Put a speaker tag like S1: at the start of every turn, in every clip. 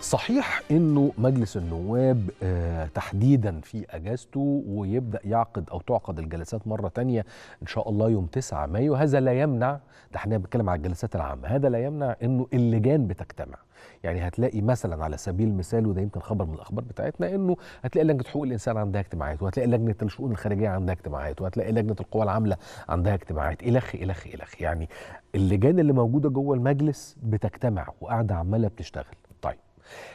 S1: صحيح انه مجلس النواب آه، تحديدا في اجازته ويبدا يعقد او تعقد الجلسات مره تانية ان شاء الله يوم 9 مايو هذا لا يمنع ده احنا بنتكلم على الجلسات العامه هذا لا يمنع انه اللجان بتجتمع يعني هتلاقي مثلا على سبيل المثال وده يمكن خبر من الاخبار بتاعتنا انه هتلاقي لجنه حقوق الانسان عندها اجتماعات وهتلاقي لجنه الشؤون الخارجيه عندها اجتماعات وهتلاقي لجنه القوى العامله عندها اجتماعات الخ الخ الخ يعني اللجان اللي موجوده جوه المجلس بتجتمع وقاعده عماله بتشتغل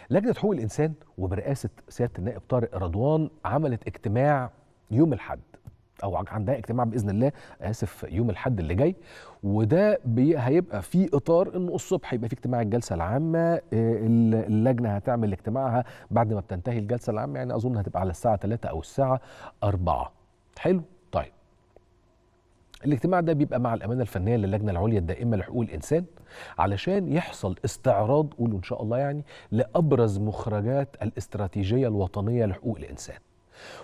S1: لجنة حقوق الإنسان وبرئاسة سيادة النائب طارق رضوان عملت اجتماع يوم الحد او عندها اجتماع باذن الله اسف يوم الاحد اللي جاي وده بي هيبقى في اطار انه الصبح يبقى في اجتماع الجلسه العامه آه، اللجنه هتعمل اجتماعها بعد ما بتنتهي الجلسه العامه يعني اظن هتبقى على الساعه 3 او الساعه 4 حلو الاجتماع ده بيبقى مع الامانه الفنيه للجنه العليا الدائمه لحقوق الانسان علشان يحصل استعراض قولوا ان شاء الله يعني لابرز مخرجات الاستراتيجيه الوطنيه لحقوق الانسان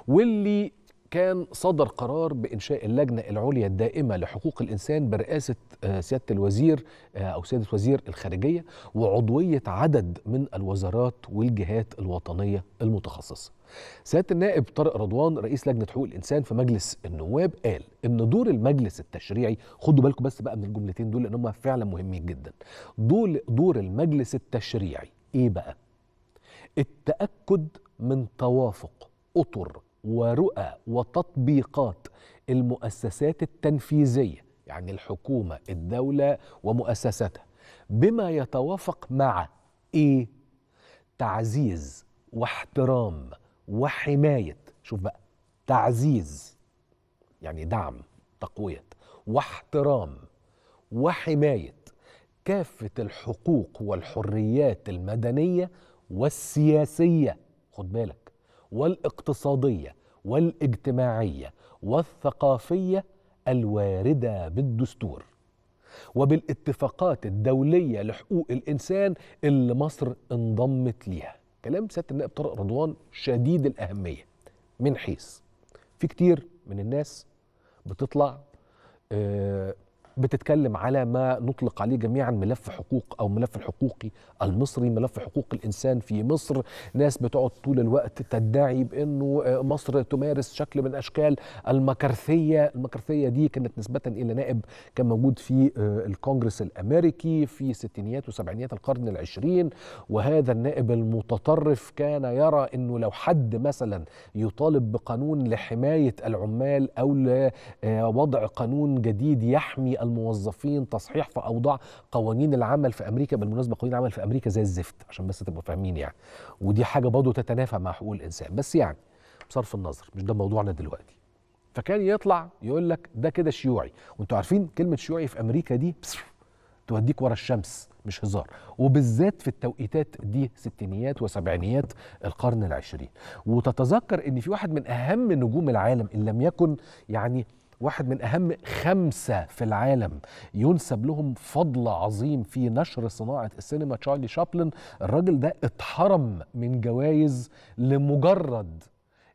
S1: واللي كان صدر قرار بإنشاء اللجنة العليا الدائمة لحقوق الإنسان برئاسة آه، سيادة الوزير آه، أو سيادة وزير الخارجية وعضوية عدد من الوزارات والجهات الوطنية المتخصصة سيادة النائب طارق رضوان رئيس لجنة حقوق الإنسان في مجلس النواب قال إن دور المجلس التشريعي خدوا بالكم بس بقى من الجملتين دول لأن هم فعلا مهمين جدا دول دور المجلس التشريعي إيه بقى؟ التأكد من توافق أطر ورؤى وتطبيقات المؤسسات التنفيذيه يعني الحكومه الدوله ومؤسساتها بما يتوافق مع ايه تعزيز واحترام وحمايه شوف بقى تعزيز يعني دعم تقويه واحترام وحمايه كافه الحقوق والحريات المدنيه والسياسيه خد بالك والاقتصاديه والاجتماعيه والثقافيه الوارده بالدستور وبالاتفاقات الدوليه لحقوق الانسان اللي مصر انضمت ليها كلام سياده النائب طارق رضوان شديد الاهميه من حيث في كتير من الناس بتطلع آه، بتتكلم على ما نطلق عليه جميعا ملف حقوق او ملف الحقوقي المصري ملف حقوق الانسان في مصر ناس بتقعد طول الوقت تدعي بانه آه، مصر تمارس شكل من اشكال المكرثيه المكرثيه دي كانت نسبه الى نائب كان موجود في آه، الكونجرس الامريكي في ستينيات وسبعينيات القرن العشرين وهذا النائب المتطرف كان يرى انه لو حد مثلا يطالب بقانون لحمايه العمال او لوضع آه، قانون جديد يحمي الموظفين تصحيح في اوضاع قوانين العمل في امريكا بالمناسبه قوانين العمل في امريكا زي الزفت عشان بس تبقوا فاهمين يعني ودي حاجه برضه تتنافى مع حقوق الانسان بس يعني بصرف النظر مش ده موضوعنا دلوقتي فكان يطلع يقول لك ده كده شيوعي وانتوا عارفين كلمه شيوعي في امريكا دي توديك ورا الشمس مش هزار وبالذات في التوقيتات دي ستينيات وسبعينيات القرن العشرين وتتذكر ان في واحد من اهم نجوم العالم ان لم يكن يعني واحد من أهم خمسة في العالم ينسب لهم فضل عظيم في نشر صناعة السينما تشارلي شابلن الراجل ده اتحرم من جوائز لمجرد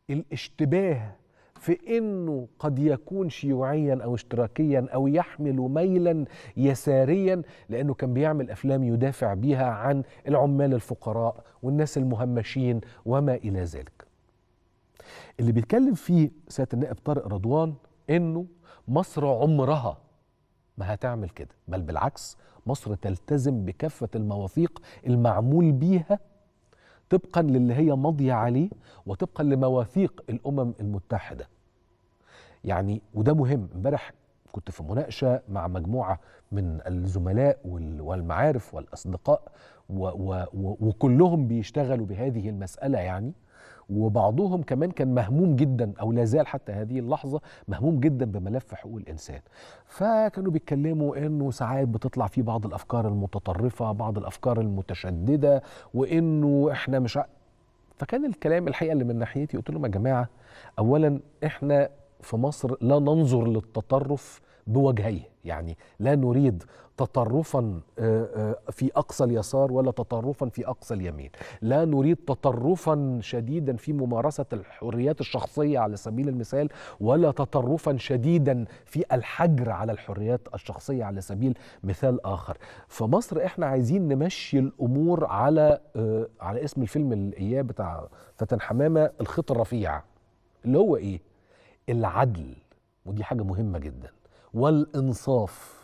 S1: الاشتباه في انه قد يكون شيوعيا او اشتراكيا او يحمل ميلا يساريا لانه كان بيعمل افلام يدافع بيها عن العمال الفقراء والناس المهمشين وما الى ذلك. اللي بيتكلم فيه سياده النائب طارق رضوان انه مصر عمرها ما هتعمل كده بل بالعكس مصر تلتزم بكافه المواثيق المعمول بيها طبقا للي هي ماضيه عليه وطبقا لمواثيق الامم المتحده يعني وده مهم امبارح كنت في مناقشه مع مجموعه من الزملاء والمعارف والاصدقاء وكلهم بيشتغلوا بهذه المساله يعني وبعضهم كمان كان مهموم جدا او لا زال حتى هذه اللحظه مهموم جدا بملف حقوق الانسان فكانوا بيتكلموا انه ساعات بتطلع في بعض الافكار المتطرفه بعض الافكار المتشدده وانه احنا مش فكان الكلام الحقيقه اللي من ناحيتي قلت لهم يا جماعه اولا احنا في مصر لا ننظر للتطرف بوجهيه يعني لا نريد تطرفا آه، آه، في اقصى اليسار ولا تطرفا في اقصى اليمين لا نريد تطرفا شديدا في ممارسه الحريات الشخصيه على سبيل المثال ولا تطرفا شديدا في الحجر على الحريات الشخصيه على سبيل مثال اخر فمصر احنا عايزين نمشي الامور على آه، على اسم الفيلم الاياب بتاع فتن حمامه الخيط الرفيع اللي هو ايه العدل ودي حاجه مهمه جدا والانصاف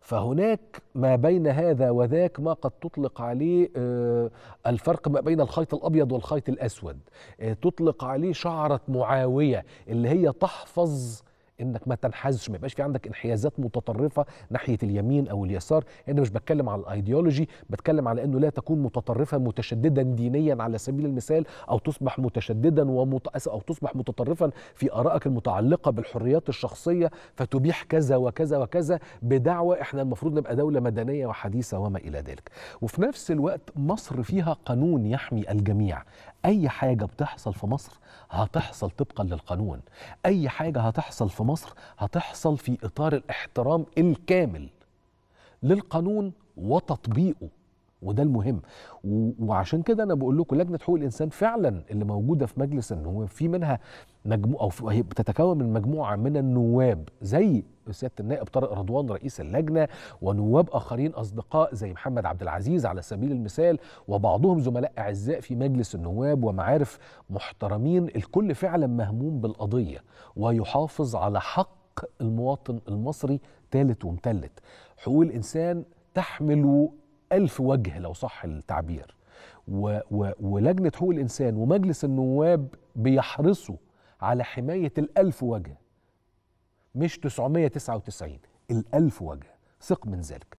S1: فهناك ما بين هذا وذاك ما قد تطلق عليه آه، الفرق ما بين الخيط الابيض والخيط الاسود آه، تطلق عليه شعره معاويه اللي هي تحفظ انك ما تنحازش ما يبقاش في عندك انحيازات متطرفه ناحيه اليمين او اليسار انا مش بتكلم على الايديولوجي بتكلم على انه لا تكون متطرفه متشددا دينيا على سبيل المثال او تصبح متشددا ومت... او تصبح متطرفا في ارائك المتعلقه بالحريات الشخصيه فتبيح كذا وكذا وكذا بدعوى احنا المفروض نبقى دوله مدنيه وحديثه وما الى ذلك وفي نفس الوقت مصر فيها قانون يحمي الجميع اي حاجه بتحصل في مصر هتحصل طبقا للقانون اي حاجه هتحصل في مصر هتحصل في اطار الاحترام الكامل للقانون وتطبيقه وده المهم وعشان كده انا بقول لكم لجنه حقوق الانسان فعلا اللي موجوده في مجلس النواب في منها مجموعه او هي بتتكون من مجموعه من النواب زي سياده النائب طارق رضوان رئيس اللجنه ونواب اخرين اصدقاء زي محمد عبد العزيز على سبيل المثال وبعضهم زملاء اعزاء في مجلس النواب ومعارف محترمين الكل فعلا مهموم بالقضيه ويحافظ على حق المواطن المصري ثالث ومتلت حقوق الانسان تحمل ألف وجه لو صح التعبير و و ولجنة حقوق الإنسان ومجلس النواب بيحرصوا على حماية الألف وجه مش 999 الألف وجه ثق من ذلك